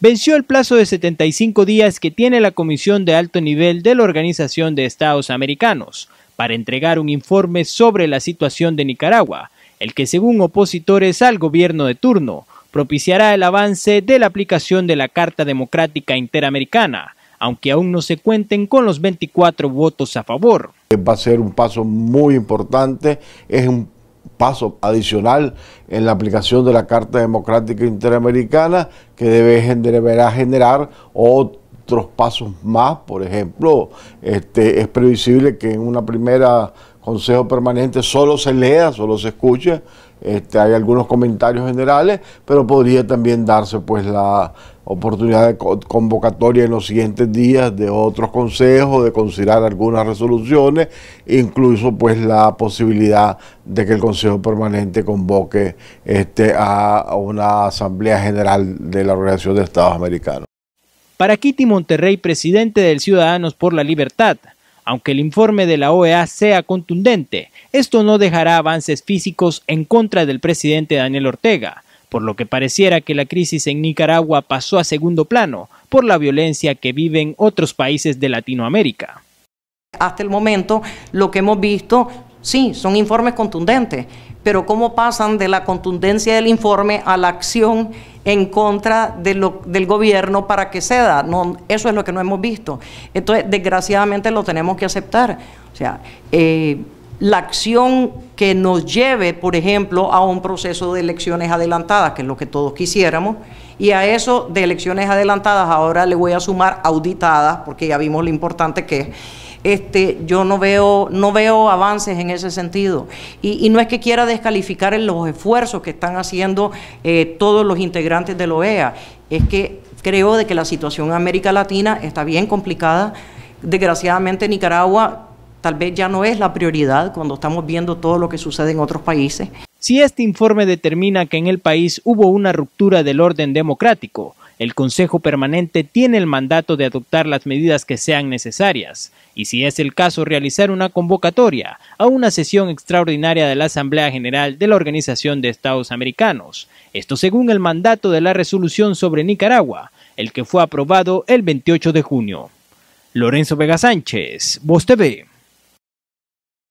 venció el plazo de 75 días que tiene la Comisión de Alto Nivel de la Organización de Estados Americanos para entregar un informe sobre la situación de Nicaragua, el que según opositores al gobierno de turno propiciará el avance de la aplicación de la Carta Democrática Interamericana, aunque aún no se cuenten con los 24 votos a favor. Va a ser un paso muy importante, es un paso adicional en la aplicación de la Carta Democrática Interamericana que debe deberá generar otros pasos más, por ejemplo, este, es previsible que en una primera consejo permanente solo se lea, solo se escuche, este, hay algunos comentarios generales, pero podría también darse pues la, oportunidad de convocatoria en los siguientes días de otros consejos, de considerar algunas resoluciones, incluso pues la posibilidad de que el Consejo Permanente convoque este, a una Asamblea General de la Organización de Estados Americanos. Para Kitty Monterrey, presidente del Ciudadanos por la Libertad, aunque el informe de la OEA sea contundente, esto no dejará avances físicos en contra del presidente Daniel Ortega, por lo que pareciera que la crisis en Nicaragua pasó a segundo plano por la violencia que viven otros países de Latinoamérica. Hasta el momento lo que hemos visto, sí, son informes contundentes, pero cómo pasan de la contundencia del informe a la acción en contra del gobierno para que ceda, no, eso es lo que no hemos visto. Entonces, desgraciadamente lo tenemos que aceptar. O sea, eh, la acción que nos lleve, por ejemplo, a un proceso de elecciones adelantadas, que es lo que todos quisiéramos, y a eso de elecciones adelantadas ahora le voy a sumar auditadas, porque ya vimos lo importante que es. Este, yo no veo, no veo avances en ese sentido. Y, no es que quiera descalificar los esfuerzos que están haciendo eh, todos los integrantes de la OEA, es que creo de que la situación en América Latina está bien complicada. Desgraciadamente Nicaragua tal vez ya no es la prioridad cuando estamos viendo todo lo que sucede en otros países. Si este informe determina que en el país hubo una ruptura del orden democrático, el Consejo Permanente tiene el mandato de adoptar las medidas que sean necesarias y, si es el caso, realizar una convocatoria a una sesión extraordinaria de la Asamblea General de la Organización de Estados Americanos. Esto según el mandato de la resolución sobre Nicaragua, el que fue aprobado el 28 de junio. Lorenzo Vega Sánchez, Voz TV.